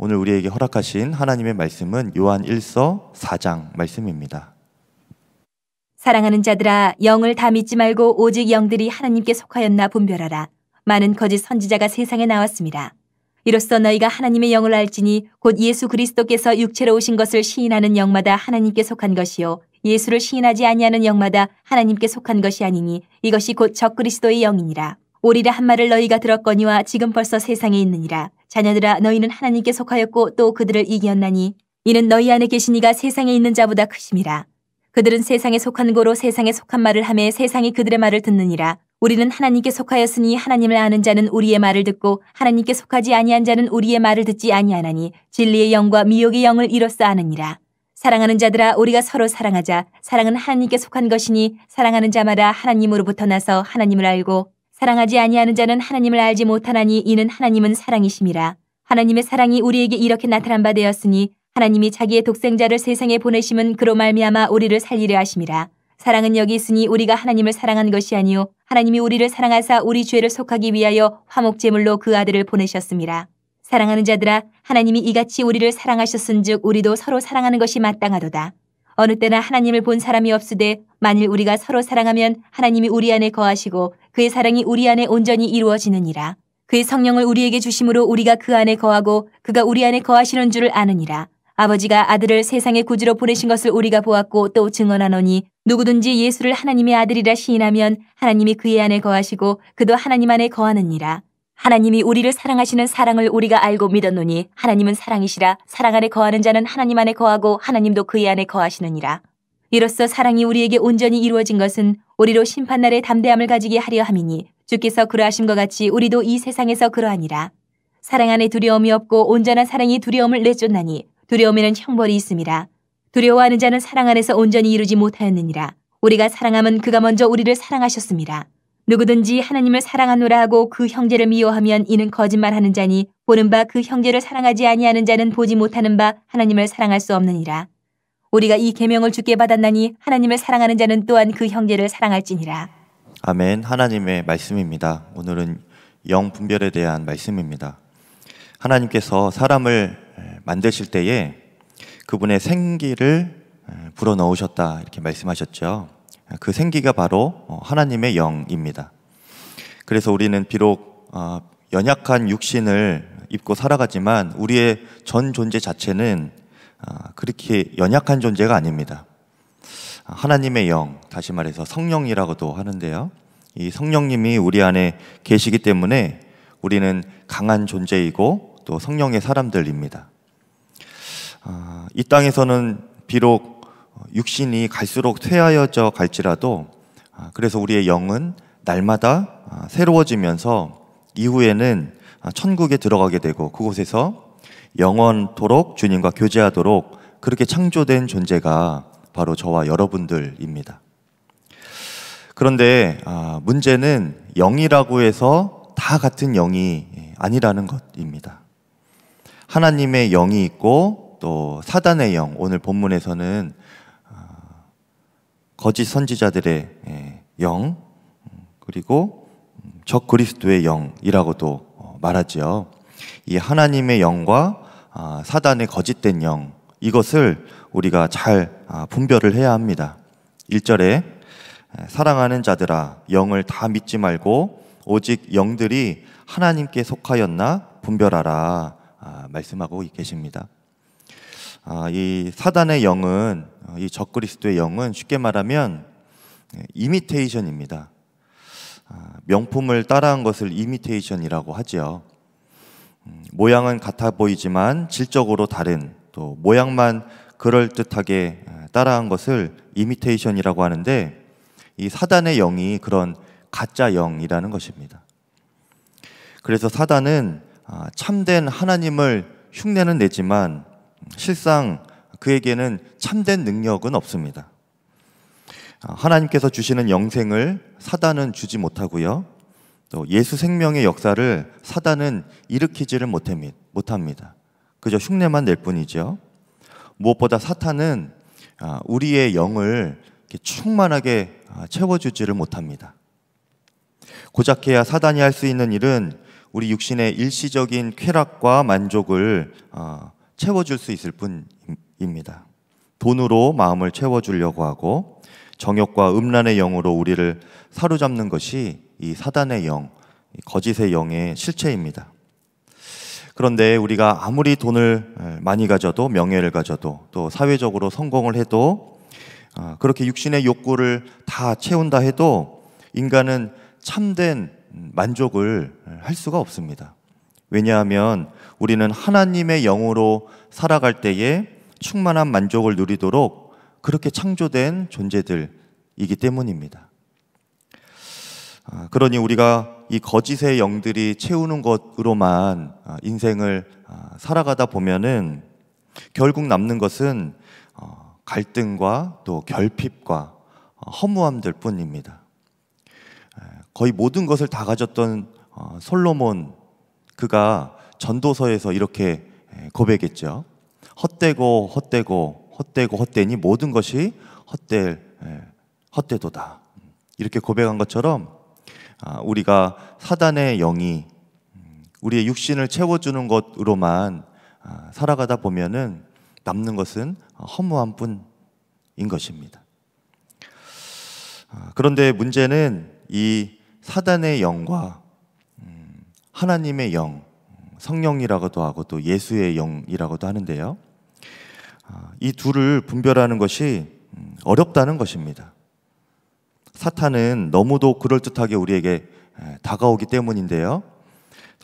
오늘 우리에게 허락하신 하나님의 말씀은 요한 1서 4장 말씀입니다. 사랑하는 자들아 영을 다 믿지 말고 오직 영들이 하나님께 속하였나 분별하라. 많은 거짓 선지자가 세상에 나왔습니다. 이로써 너희가 하나님의 영을 알지니 곧 예수 그리스도께서 육체로 오신 것을 시인하는 영마다 하나님께 속한 것이요 예수를 시인하지 아니하는 영마다 하나님께 속한 것이 아니니 이것이 곧 적그리스도의 영이니라. 오리라 한 말을 너희가 들었거니와 지금 벌써 세상에 있느니라. 자녀들아 너희는 하나님께 속하였고 또 그들을 이겼나니 이는 너희 안에 계신 이가 세상에 있는 자보다 크심이라. 그들은 세상에 속한 고로 세상에 속한 말을 하매 세상이 그들의 말을 듣느니라. 우리는 하나님께 속하였으니 하나님을 아는 자는 우리의 말을 듣고 하나님께 속하지 아니한 자는 우리의 말을 듣지 아니하나니 진리의 영과 미혹의 영을 이로써 아느니라. 사랑하는 자들아 우리가 서로 사랑하자. 사랑은 하나님께 속한 것이니 사랑하는 자마다 하나님으로부터 나서 하나님을 알고 사랑하지 아니하는 자는 하나님을 알지 못하나니 이는 하나님은 사랑이심이라. 하나님의 사랑이 우리에게 이렇게 나타난 바 되었으니 하나님이 자기의 독생자를 세상에 보내심은 그로 말미암아 우리를 살리려 하심이라. 사랑은 여기 있으니 우리가 하나님을 사랑한 것이 아니요 하나님이 우리를 사랑하사 우리 죄를 속하기 위하여 화목 제물로 그 아들을 보내셨습니다. 사랑하는 자들아 하나님이 이같이 우리를 사랑하셨은즉 우리도 서로 사랑하는 것이 마땅하도다. 어느 때나 하나님을 본 사람이 없으되 만일 우리가 서로 사랑하면 하나님이 우리 안에 거하시고 그의 사랑이 우리 안에 온전히 이루어지느니라. 그의 성령을 우리에게 주심으로 우리가 그 안에 거하고 그가 우리 안에 거하시는 줄을 아느니라. 아버지가 아들을 세상의 구지로 보내신 것을 우리가 보았고 또 증언하노니 누구든지 예수를 하나님의 아들이라 시인하면 하나님이 그의 안에 거하시고 그도 하나님 안에 거하느니라. 하나님이 우리를 사랑하시는 사랑을 우리가 알고 믿었노니 하나님은 사랑이시라 사랑 안에 거하는 자는 하나님 안에 거하고 하나님도 그의 안에 거하시느니라. 이로써 사랑이 우리에게 온전히 이루어진 것은 우리로 심판날의 담대함을 가지게 하려 함이니 주께서 그러하신 것 같이 우리도 이 세상에서 그러하니라. 사랑 안에 두려움이 없고 온전한 사랑이 두려움을 내쫓나니 두려움에는 형벌이 있습니다 두려워하는 자는 사랑 안에서 온전히 이루지 못하였느니라. 우리가 사랑함은 그가 먼저 우리를 사랑하셨습니다. 누구든지 하나님을 사랑하노라 하고 그 형제를 미워하면 이는 거짓말하는 자니 보는 바 그 형제를 사랑하지 아니하는 자는 보지 못하는 바 하나님을 사랑할 수 없느니라. 우리가 이 계명을 주께 받았나니 하나님을 사랑하는 자는 또한 그 형제를 사랑할지니라. 아멘. 하나님의 말씀입니다. 오늘은 영 분별에 대한 말씀입니다. 하나님께서 사람을 만드실 때에 그분의 생기를 불어 넣으셨다 이렇게 말씀하셨죠. 그 생기가 바로 어, 하나님의 영입니다. 그래서 우리는 비록 어, 연약한 육신을 입고 살아가지만 우리의 전 존재 자체는 아, 그렇게 연약한 존재가 아닙니다. 아, 하나님의 영, 다시 말해서 성령이라고도 하는데요. 이 성령님이 우리 안에 계시기 때문에 우리는 강한 존재이고 또 성령의 사람들입니다. 아, 이 땅에서는 비록 육신이 갈수록 퇴하여져 갈지라도 그래서 우리의 영은 날마다 새로워지면서 이후에는 천국에 들어가게 되고 그곳에서 영원토록 주님과 교제하도록 그렇게 창조된 존재가 바로 저와 여러분들입니다. 그런데 아, 문제는 영이라고 해서 다 같은 영이 예, 아니라는 것입니다. 하나님의 영이 있고 또 사단의 영, 오늘 본문에서는 아, 거짓 선지자들의 예, 영, 음, 그리고 음, 적 그리스도의 영이라고도 어, 말하지요. 이 하나님의 영과 아, 사단의 거짓된 영 이것을 우리가 잘 아, 분별을 해야 합니다. 1절에 사랑하는 자들아 영을 다 믿지 말고 오직 영들이 하나님께 속하였나 분별하라 아, 말씀하고 계십니다. 이 사단의 영은 어, 이 적그리스도의 영은 쉽게 말하면 이미테이션입니다. 명품을 따라한 것을 이미테이션이라고 하지요. 모양은 같아 보이지만 질적으로 다른 또 모양만 그럴듯하게 따라한 것을 이미테이션이라고 하는데 이 사단의 영이 그런 가짜 영이라는 것입니다. 그래서 사단은 아, 참된 하나님을 흉내는 내지만 실상 그에게는 참된 능력은 없습니다. 아, 하나님께서 주시는 영생을 사단은 주지 못하고요. 또 예수 생명의 역사를 사단은 일으키지를 못합니다. 그저 흉내만 낼 뿐이죠. 무엇보다 사탄은 아, 우리의 영을 충만하게 아, 채워주지를 못합니다. 고작해야 사단이 할 수 있는 일은 우리 육신의 일시적인 쾌락과 만족을 어, 채워줄 수 있을 뿐입니다. 돈으로 마음을 채워주려고 하고 정욕과 음란의 영으로 우리를 사로잡는 것이 이 사단의 영, 거짓의 영의 실체입니다. 그런데 우리가 아무리 돈을 많이 가져도 명예를 가져도 또 사회적으로 성공을 해도 어, 그렇게 육신의 욕구를 다 채운다 해도 인간은 참된 만족을 할 수가 없습니다. 왜냐하면 우리는 하나님의 영으로 살아갈 때에 충만한 만족을 누리도록 그렇게 창조된 존재들이기 때문입니다. 아, 그러니 우리가 이 거짓의 영들이 채우는 것으로만 아, 인생을 아, 살아가다 보면은 결국 남는 것은 어, 갈등과 또 결핍과 어, 허무함들 뿐입니다. 거의 모든 것을 다 가졌던 어, 솔로몬 그가 전도서에서 이렇게 고백했죠. 헛되고 헛되고 헛되고 헛되니 모든 것이 헛될 헛되도다. 이렇게 고백한 것처럼 아, 우리가 사단의 영이 음, 우리의 육신을 채워주는 것으로만 아, 살아가다 보면은 남는 것은 어, 허무한 뿐인 것입니다. 아, 그런데 문제는 이 사단의 영과 음, 하나님의 영, 성령이라고도 하고 또 예수의 영이라고도 하는데요. 이 둘을 분별하는 것이 음, 어렵다는 것입니다. 사탄은 너무도 그럴듯하게 우리에게 다가오기 때문인데요.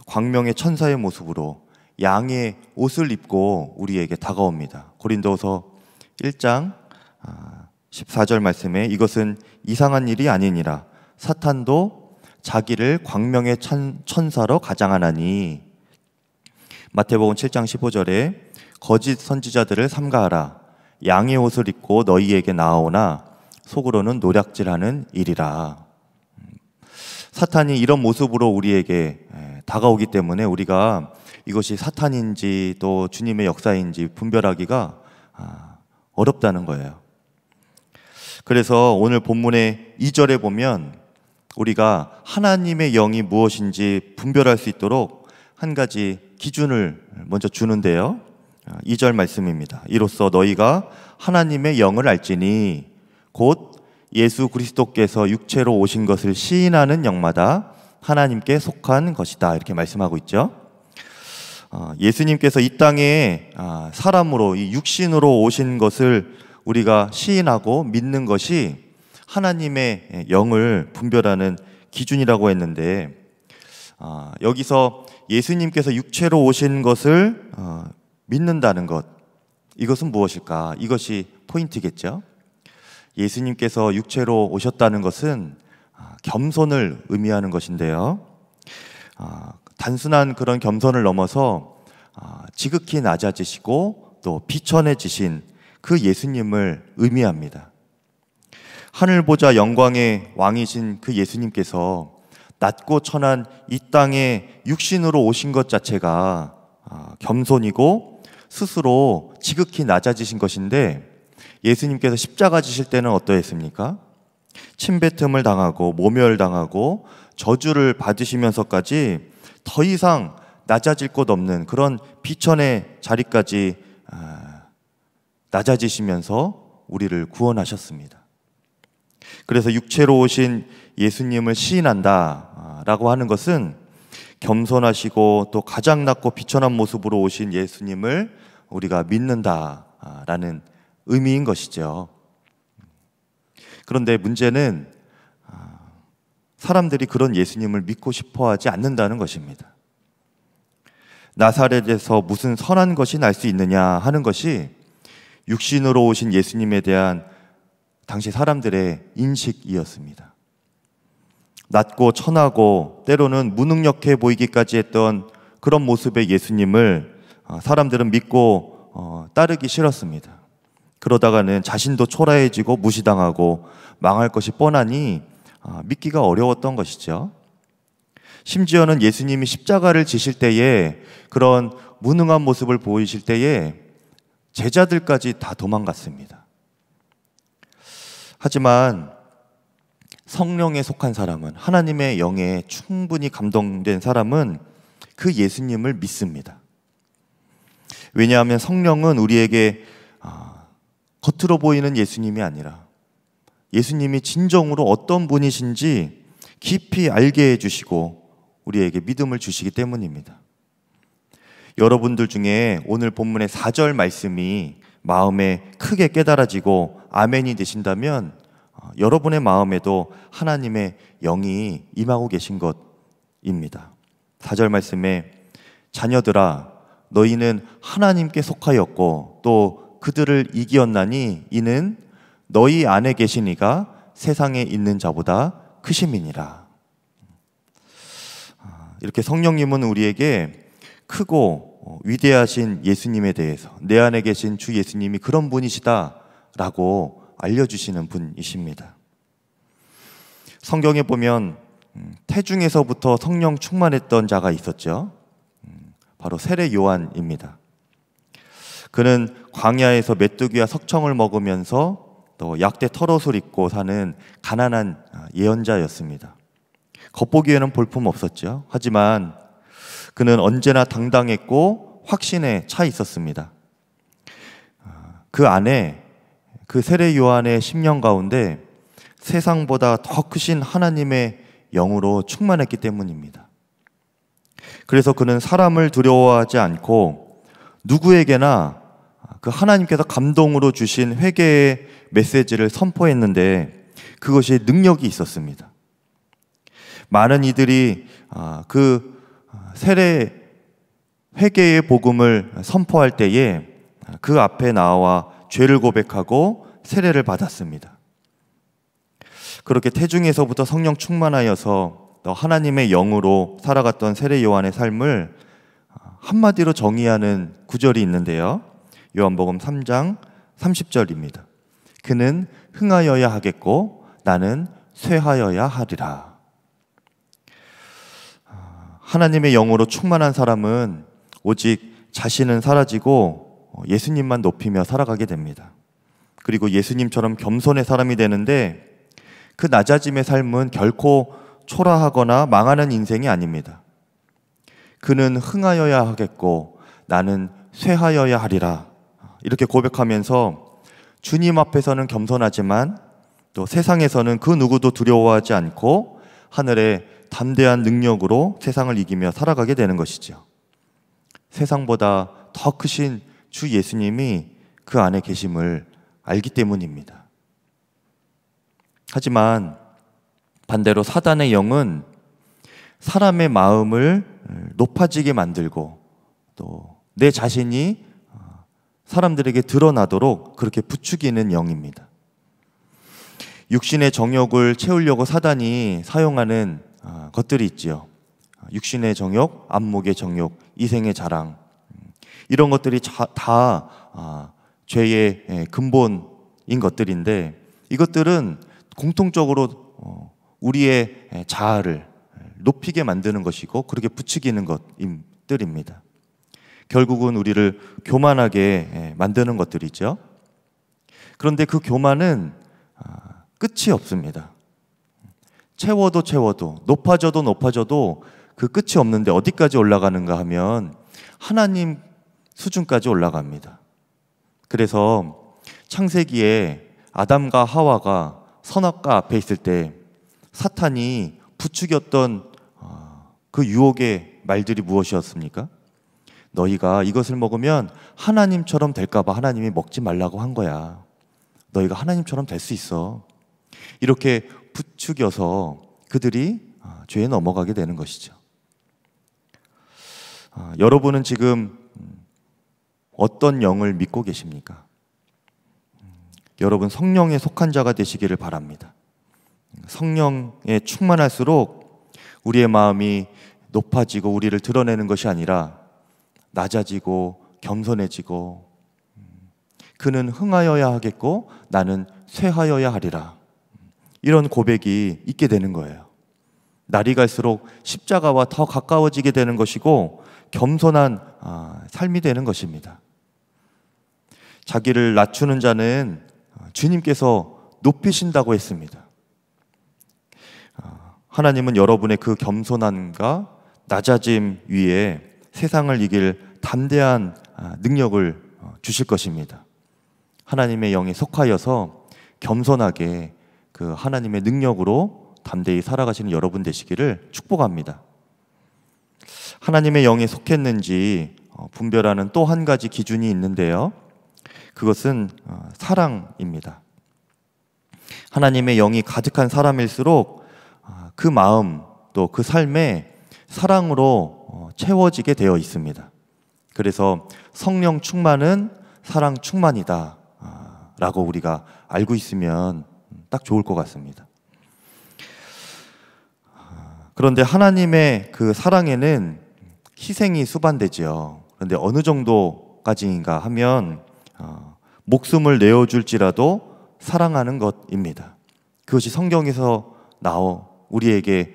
광명의 천사의 모습으로 양의 옷을 입고 우리에게 다가옵니다. 고린도서 1장 14절 아, 말씀에 이것은 이상한 일이 아니니라 사탄도 자기를 광명의 천사로 가장하나니 마태복음 7장 15절에 거짓 선지자들을 삼가하라 양의 옷을 입고 너희에게 나오나 속으로는 노략질하는 일이라. 사탄이 이런 모습으로 우리에게 다가오기 때문에 우리가 이것이 사탄인지 또 주님의 역사인지 분별하기가 아, 어렵다는 거예요. 그래서 오늘 본문의 2절에 보면 우리가 하나님의 영이 무엇인지 분별할 수 있도록 한 가지 기준을 먼저 주는데요. 2절 아, 말씀입니다. 이로써 너희가 하나님의 영을 알지니 곧 예수 그리스도께서 육체로 오신 것을 시인하는 영마다 하나님께 속한 것이다. 이렇게 말씀하고 있죠. 어, 예수님께서 이 땅에 아, 사람으로, 이 육신으로 오신 것을 우리가 시인하고 믿는 것이 하나님의 영을 분별하는 기준이라고 했는데, 아, 여기서 예수님께서 육체로 오신 것을 어, 믿는다는 것, 이것은 무엇일까? 이것이 포인트겠죠. 예수님께서 육체로 오셨다는 것은 아, 겸손을 의미하는 것인데요. 아, 단순한 그런 겸손을 넘어서 아, 지극히 낮아지시고 또 비천해지신 그 예수님을 의미합니다. 하늘 보자 영광의 왕이신 그 예수님께서 낮고 천한 이 땅에 육신으로 오신 것 자체가 겸손이고 스스로 지극히 낮아지신 것인데 예수님께서 십자가 지실 때는 어떠했습니까? 침뱉음을 당하고 모멸당하고 저주를 받으시면서까지 더 이상 낮아질 곳 없는 그런 비천의 자리까지 아, 낮아지시면서 우리를 구원하셨습니다. 그래서 육체로 오신 예수님을 시인한다라고 하는 것은 겸손하시고 또 가장 낮고 비천한 모습으로 오신 예수님을 우리가 믿는다라는 의미인 것이죠. 그런데 문제는 아, 사람들이 그런 예수님을 믿고 싶어 하지 않는다는 것입니다. 나사렛에서 무슨 선한 것이 날 수 있느냐 하는 것이 육신으로 오신 예수님에 대한 당시 사람들의 인식이었습니다. 낮고 천하고 때로는 무능력해 보이기까지 했던 그런 모습의 예수님을 아, 사람들은 믿고 어, 따르기 싫었습니다. 그러다가는 자신도 초라해지고 무시당하고 망할 것이 뻔하니 아, 믿기가 어려웠던 것이죠. 심지어는 예수님이 십자가를 지실 때에 그런 무능한 모습을 보이실 때에 제자들까지 다 도망갔습니다. 하지만 성령에 속한 사람은 하나님의 영에 충분히 감동된 사람은 그 예수님을 믿습니다. 왜냐하면 성령은 우리에게 겉으로 보이는 예수님이 아니라 예수님이 진정으로 어떤 분이신지 깊이 알게 해주시고 우리에게 믿음을 주시기 때문입니다. 여러분들 중에 오늘 본문의 4절 말씀이 마음에 크게 깨달아지고 아멘이 되신다면 어, 여러분의 마음에도 하나님의 영이 임하고 계신 것입니다. 4절 말씀에 자녀들아 너희는 하나님께 속하였고 또 그들을 이기었나니 이는 너희 안에 계신 이가 세상에 있는 자보다 크심이니라. 아, 이렇게 성령님은 우리에게 크고 어, 위대하신 예수님에 대해서 내 안에 계신 주 예수님이 그런 분이시다라고 알려주시는 분이십니다. 성경에 보면 음, 태중에서부터 성령 충만했던 자가 있었죠. 음, 바로 세례 요한입니다. 그는 광야에서 메뚜기와 석청을 먹으면서 또 약대 털옷을 입고 사는 가난한 아, 예언자였습니다. 겉보기에는 볼품 없었죠. 하지만 그는 언제나 당당했고 확신에 차 있었습니다. 아, 그 안에 그 세례 요한의 10년 가운데 세상보다 더 크신 하나님의 영으로 충만했기 때문입니다. 그래서 그는 사람을 두려워하지 않고 누구에게나 그 하나님께서 감동으로 주신 회개의 메시지를 선포했는데 그것이 능력이 있었습니다. 많은 이들이 아, 그 아, 세례 회개의 복음을 선포할 때에 그 앞에 나와 죄를 고백하고 세례를 받았습니다. 그렇게 태중에서부터 성령 충만하여서 하나님의 영으로 살아갔던 세례 요한의 삶을 아, 한마디로 정의하는 구절이 있는데요. 요한복음 3장 30절입니다. 그는 흥하여야 하겠고 나는 쇠하여야 하리라. 아, 하나님의 영으로 충만한 사람은 오직 자신은 사라지고 어, 예수님만 높이며 살아가게 됩니다. 그리고 예수님처럼 겸손의 사람이 되는데 그 낮아짐의 삶은 결코 초라하거나 망하는 인생이 아닙니다. 그는 흥하여야 하겠고 나는 쇠하여야 하리라. 이렇게 고백하면서 주님 앞에서는 겸손하지만 또 세상에서는 그 누구도 두려워하지 않고 하늘의 담대한 능력으로 세상을 이기며 살아가게 되는 것이죠. 세상보다 더 크신 주 예수님이 그 안에 계심을 알기 때문입니다. 하지만 반대로 사단의 영은 사람의 마음을 높아지게 만들고 또 내 자신이 사람들에게 드러나도록 그렇게 부추기는 영입니다. 육신의 정욕을 채우려고 사단이 사용하는 아, 것들이 있지요. 아, 육신의 정욕, 안목의 정욕, 이생의 자랑 음, 이런 것들이 다 아, 죄의 예, 근본인 것들인데 이것들은 공통적으로 어, 우리의 예, 자아를 예, 높이게 만드는 것이고 그렇게 부추기는 것들입니다. 결국은 우리를 교만하게 예, 만드는 것들이죠. 그런데 그 교만은 아, 끝이 없습니다. 채워도 채워도 높아져도 높아져도 그 끝이 없는데 어디까지 올라가는가 하면 하나님 수준까지 올라갑니다. 그래서 창세기에 아담과 하와가 선악과 앞에 있을 때 사탄이 부추겼던 어, 그 유혹의 말들이 무엇이었습니까? 너희가 이것을 먹으면 하나님처럼 될까봐 하나님이 먹지 말라고 한 거야. 너희가 하나님처럼 될 수 있어. 이렇게 부추겨서 그들이 아, 죄에 넘어가게 되는 것이죠. 아, 여러분은 지금 음, 어떤 영을 믿고 계십니까? 음, 여러분 성령에 속한 자가 되시기를 바랍니다. 성령에 충만할수록 우리의 마음이 높아지고 우리를 드러내는 것이 아니라 낮아지고 겸손해지고 음, 그는 흥하여야 하겠고 나는 쇠하여야 하리라. 이런 고백이 있게 되는 거예요. 날이 갈수록 십자가와 더 가까워지게 되는 것이고 겸손한 아, 삶이 되는 것입니다. 자기를 낮추는 자는 아, 주님께서 높이신다고 했습니다. 아, 하나님은 여러분의 그 겸손함과 낮아짐 위에 세상을 이길 담대한 아, 능력을 어, 주실 것입니다. 하나님의 영이 속하여서 겸손하게 그 하나님의 능력으로 담대히 살아가시는 여러분 되시기를 축복합니다. 하나님의 영에 속했는지 어, 분별하는 또 한 가지 기준이 있는데요. 그것은 어, 사랑입니다. 하나님의 영이 가득한 사람일수록 아, 그 마음 또 그 삶에 사랑으로 채워지게 되어 있습니다. 그래서 성령 충만은 사랑 충만이다. 아, 라고 우리가 알고 있으면 딱 좋을 것 같습니다. 그런데 하나님의 그 사랑에는 희생이 수반되지요. 그런데 어느 정도까지인가 하면 어, 목숨을 내어줄지라도 사랑하는 것입니다. 그것이 성경에서 나오 우리에게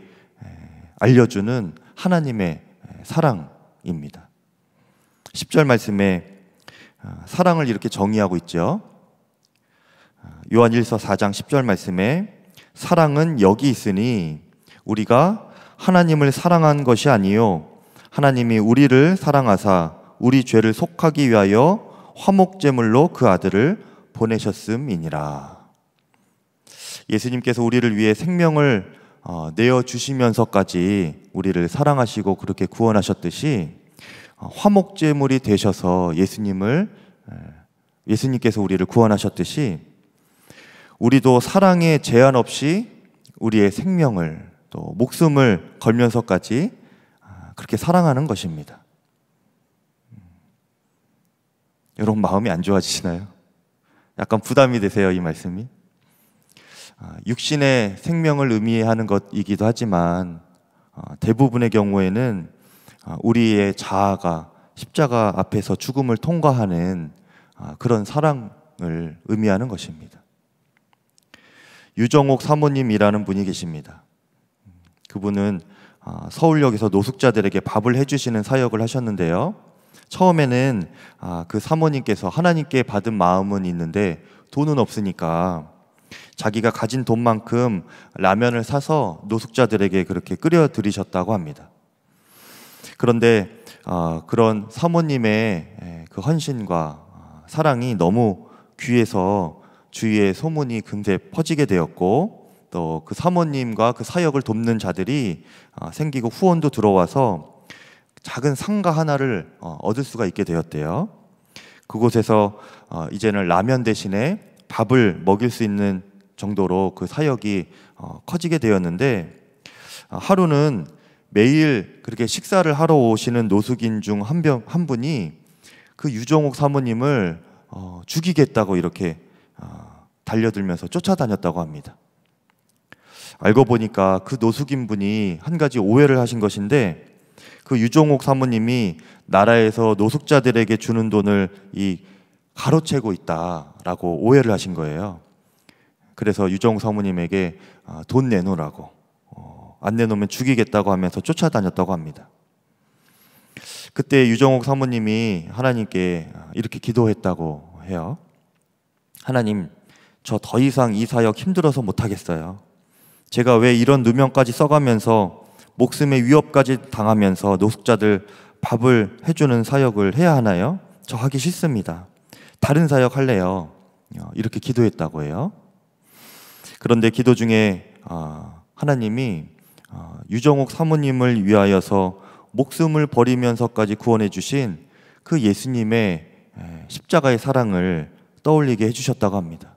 알려주는 하나님의 사랑입니다. 10절 말씀에 아, 사랑을 이렇게 정의하고 있죠. 아, 요한 1서 4장 10절 말씀에 사랑은 여기 있으니 우리가 하나님을 사랑한 것이 아니요. 하나님이 우리를 사랑하사 우리 죄를 속하기 위하여 화목제물로 그 아들을 보내셨음이니라. 예수님께서 우리를 위해 생명을 어, 내어 주시면서까지 우리를 사랑하시고 그렇게 구원하셨듯이 어, 화목 제물이 되셔서 예수님을 예수님께서 우리를 구원하셨듯이 우리도 사랑에 제한 없이 우리의 생명을 또 목숨을 걸면서까지 아, 그렇게 사랑하는 것입니다. 음. 여러분 마음이 안 좋아지시나요? 약간 부담이 되세요, 이 말씀이? 아, 육신의 생명을 의미하는 것이기도 하지만 어, 대부분의 경우에는 아, 우리의 자아가 십자가 앞에서 죽음을 통과하는 아, 그런 사랑을 의미하는 것입니다. 유정옥 사모님이라는 분이 계십니다. 그분은 서울역에서 노숙자들에게 밥을 해주시는 사역을 하셨는데요. 처음에는 그 사모님께서 하나님께 받은 마음은 있는데 돈은 없으니까 자기가 가진 돈만큼 라면을 사서 노숙자들에게 그렇게 끓여들이셨다고 합니다. 그런데 어, 그런 사모님의 그 헌신과 어, 사랑이 너무 귀해서 주위에 소문이 금세 퍼지게 되었고 또 그 사모님과 그 사역을 돕는 자들이 어, 생기고 후원도 들어와서 작은 상가 하나를 어, 얻을 수가 있게 되었대요. 그곳에서 이제는 라면 대신에 밥을 먹일 수 있는 정도로 그 사역이 어, 커지게 되었는데 어, 하루는 매일 그렇게 식사를 하러 오시는 노숙인 중 한 분이 그유종옥 사모님을 어, 죽이겠다고 이렇게 달려들면서 쫓아다녔다고 합니다. 알고 보니까 그 노숙인 분이 한 가지 오해를 하신 것인데 그 유종옥 사모님이 나라에서 노숙자들에게 주는 돈을 이 가로채고 있다라고 오해를 하신 거예요. 그래서 유정 사모님에게 아, 돈 내놓으라고 어, 안 내놓으면 죽이겠다고 하면서 쫓아다녔다고 합니다. 그때 유정옥 사모님이 하나님께 아, 이렇게 기도했다고 해요. 하나님, 저 더 이상 이 사역 힘들어서 못하겠어요. 제가 왜 이런 누명까지 써가면서 목숨의 위협까지 당하면서 노숙자들 밥을 해주는 사역을 해야 하나요? 저 하기 싫습니다. 다른 사역 할래요. 어, 이렇게 기도했다고 해요. 그런데 기도 중에 어, 하나님이 어, 유정옥 사모님을 위하여서 목숨을 버리면서까지 구원해 주신 그 예수님의 십자가의 사랑을 떠올리게 해주셨다고 합니다.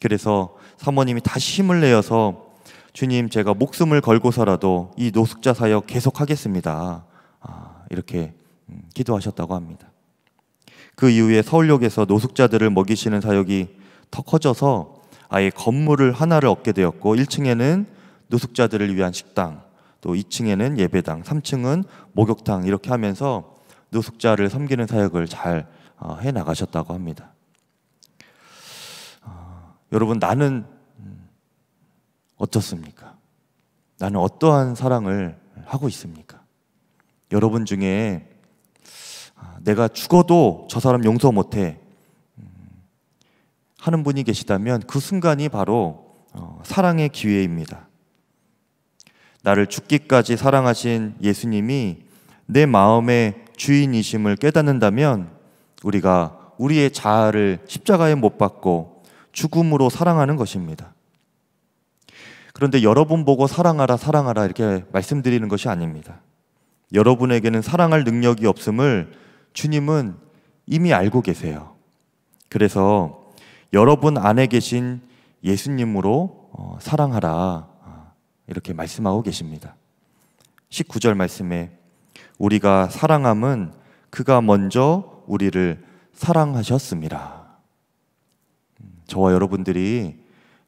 그래서 사모님이 다시 힘을 내어서 주님 제가 목숨을 걸고서라도 이 노숙자 사역 계속하겠습니다. 아, 이렇게 음, 기도하셨다고 합니다. 그 이후에 서울역에서 노숙자들을 먹이시는 사역이 더 커져서 아예 건물을 하나를 얻게 되었고 1층에는 노숙자들을 위한 식당, 또 2층에는 예배당, 3층은 목욕탕 이렇게 하면서 노숙자를 섬기는 사역을 잘해 어, 나가셨다고 합니다. 어, 여러분 나는 음, 어떻습니까? 나는 어떠한 사랑을 하고 있습니까? 여러분 중에 아, 내가 죽어도 저 사람 용서 못해 음, 하는 분이 계시다면 그 순간이 바로 어, 사랑의 기회입니다. 나를 죽기까지 사랑하신 예수님이 내 마음의 주인이심을 깨닫는다면 우리가 우리의 자아를 십자가에 못 박고 죽음으로 사랑하는 것입니다. 그런데 여러분 보고 사랑하라, 사랑하라 이렇게 말씀드리는 것이 아닙니다. 여러분에게는 사랑할 능력이 없음을 주님은 이미 알고 계세요. 그래서 여러분 안에 계신 예수님으로 어, 사랑하라 어, 이렇게 말씀하고 계십니다. 19절 말씀에 우리가 사랑함은 그가 먼저 우리를 사랑하셨습니다. 음, 저와 여러분들이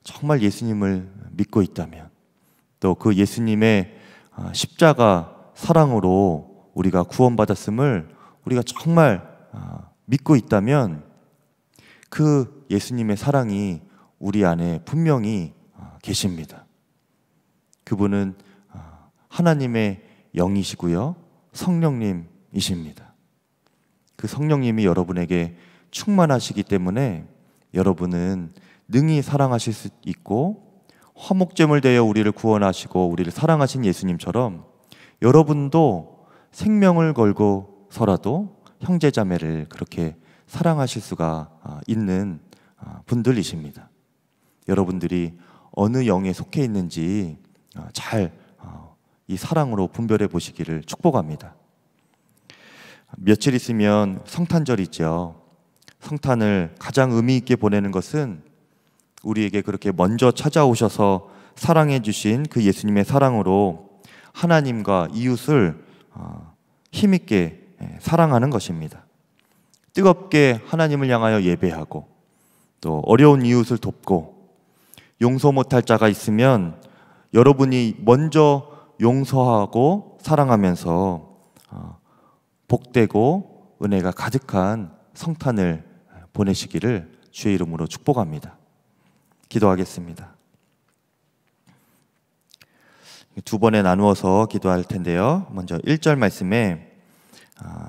정말 예수님을 믿고 있다면 또 그 예수님의 어, 십자가 사랑으로 우리가 구원받았음을 우리가 정말 아, 믿고 있다면 그 예수님의 사랑이 우리 안에 분명히 아, 계십니다. 그분은 아, 하나님의 영이시고요. 성령님이십니다. 그 성령님이 여러분에게 충만하시기 때문에 여러분은 능히 사랑하실 수 있고 화목제물 되어 우리를 구원하시고 우리를 사랑하신 예수님처럼 여러분도 생명을 걸고 서라도 형제자매를 그렇게 사랑하실 수가 아, 있는 아, 분들이십니다. 여러분들이 어느 영에 속해 있는지 아, 잘이 어, 사랑으로 분별해 보시기를 축복합니다. 며칠 있으면 성탄절이죠. 성탄을 가장 의미 있게 보내는 것은 우리에게 그렇게 먼저 찾아오셔서 사랑해 주신 그 예수님의 사랑으로 하나님과 이웃을 어, 힘있게 예, 사랑하는 것입니다. 뜨겁게 하나님을 향하여 예배하고 또 어려운 이웃을 돕고 용서 못할 자가 있으면 여러분이 먼저 용서하고 사랑하면서 어, 복되고 은혜가 가득한 성탄을 보내시기를 주의 이름으로 축복합니다. 기도하겠습니다. 두 번에 나누어서 기도할 텐데요. 먼저 1절 말씀에 아,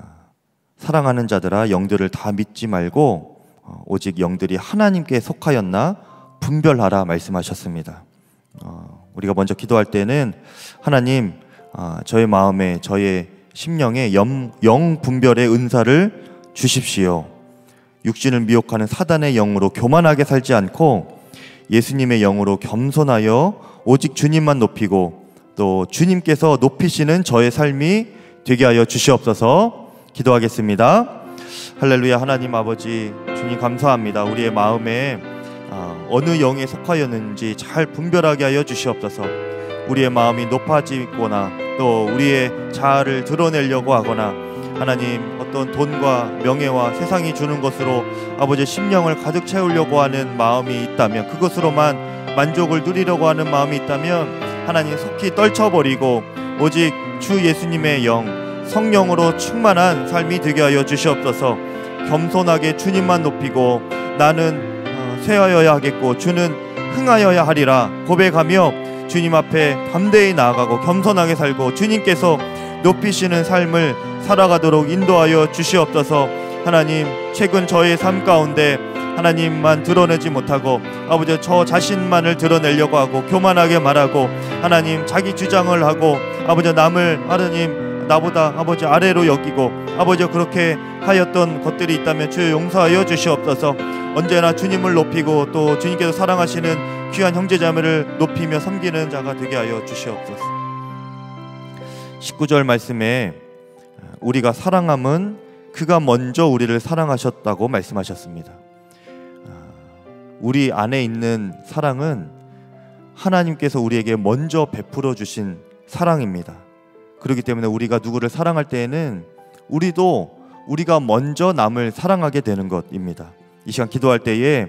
사랑하는 자들아 영들을 다 믿지 말고 어, 오직 영들이 하나님께 속하였나 분별하라 말씀하셨습니다. 어, 우리가 먼저 기도할 때는 하나님 아, 저의 마음에 저의 심령에 영, 영 분별의 은사를 주십시오. 육신을 미혹하는 사단의 영으로 교만하게 살지 않고 예수님의 영으로 겸손하여 오직 주님만 높이고 또 주님께서 높이시는 저의 삶이 되게 하여 주시옵소서 기도하겠습니다. 할렐루야 하나님 아버지 주님 감사합니다. 우리의 마음에 아, 어느 영에 속하였는지 잘 분별하게 하여 주시옵소서. 우리의 마음이 높아지거나 또 우리의 자아를 드러내려고 하거나 하나님 어떤 돈과 명예와 세상이 주는 것으로 아버지 심령을 가득 채우려고 하는 마음이 있다면 그것으로만 만족을 누리려고 하는 마음이 있다면 하나님 속히 떨쳐버리고 오직 주 예수님의 영, 성령으로 충만한 삶이 되게 하여 주시옵소서. 겸손하게 주님만 높이고 나는 어, 쇠하여야 하겠고 주는 흥하여야 하리라 고백하며 주님 앞에 담대히 나아가고 겸손하게 살고 주님께서 높이시는 삶을 살아가도록 인도하여 주시옵소서. 하나님, 최근 저의 삶 가운데 하나님만 드러내지 못하고 아버지 저 자신만을 드러내려고 하고 교만하게 말하고 하나님 자기 주장을 하고 아버지 남을 하나님 나보다 아버지 아래로 여기고 아버지 그렇게 하였던 것들이 있다면 주여 용서하여 주시옵소서 언제나 주님을 높이고 또 주님께서 사랑하시는 귀한 형제자매를 높이며 섬기는 자가 되게 하여 주시옵소서 19절 말씀에 우리가 사랑함은 그가 먼저 우리를 사랑하셨다고 말씀하셨습니다 우리 안에 있는 사랑은 하나님께서 우리에게 먼저 베풀어 주신 사랑입니다. 그렇기 때문에 우리가 누구를 사랑할 때에는 우리도 우리가 먼저 남을 사랑하게 되는 것입니다. 이 시간 기도할 때에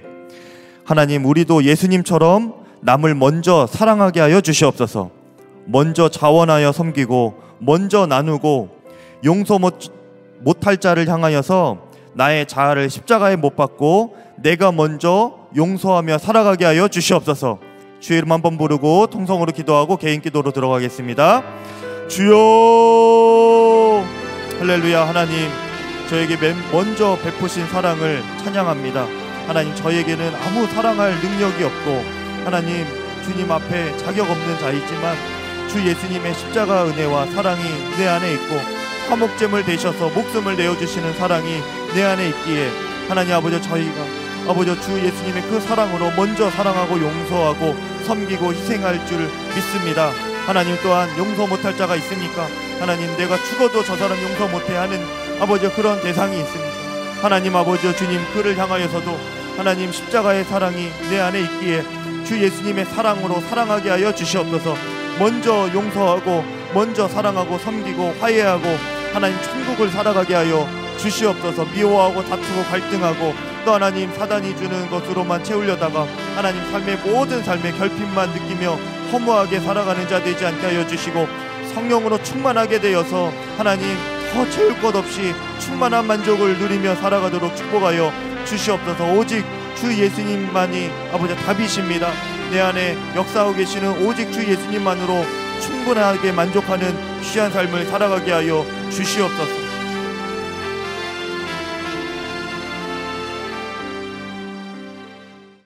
하나님 우리도 예수님처럼 남을 먼저 사랑하게 하여 주시옵소서. 먼저 자원하여 섬기고 먼저 나누고 용서 못할 자를 향하여서 나의 자아를 십자가에 못 박고 내가 먼저 용서하며 살아가게 하여 주시옵소서. 주의 이름 한번 부르고 통성으로 기도하고 개인 기도로 들어가겠습니다. 주여 할렐루야 하나님 저에게 맨 먼저 베푸신 사랑을 찬양합니다. 하나님 저에게는 아무 사랑할 능력이 없고 하나님 주님 앞에 자격 없는 자이지만 주 예수님의 십자가 은혜와 사랑이 내 안에 있고 화목제물 되셔서 목숨을 내어주시는 사랑이 내 안에 있기에 하나님 아버지 저희가 아버지 주 예수님의 그 사랑으로 먼저 사랑하고 용서하고 섬기고 희생할 줄 믿습니다. 하나님 또한 용서 못할 자가 있으니까 하나님 내가 죽어도 저 사람 용서 못해 하는 아버지 그런 대상이 있습니다. 하나님 아버지 주님 그를 향하여서도 하나님 십자가의 사랑이 내 안에 있기에 주 예수님의 사랑으로 사랑하게 하여 주시옵소서 먼저 용서하고 먼저 사랑하고 섬기고 화해하고 하나님 천국을 살아가게 하여 주시옵소서 미워하고 다투고 갈등하고 또 하나님 사단이 주는 것으로만 채우려다가 하나님 삶의 모든 삶의 결핍만 느끼며 허무하게 살아가는 자 되지 않게 하여 주시고 성령으로 충만하게 되어서 하나님 더 채울 것 없이 충만한 만족을 누리며 살아가도록 축복하여 주시옵소서 오직 주 예수님만이 아버지 답이십니다 내 안에 역사하고 계시는 오직 주 예수님만으로 충분하게 만족하는 귀한 삶을 살아가게 하여 주시옵소서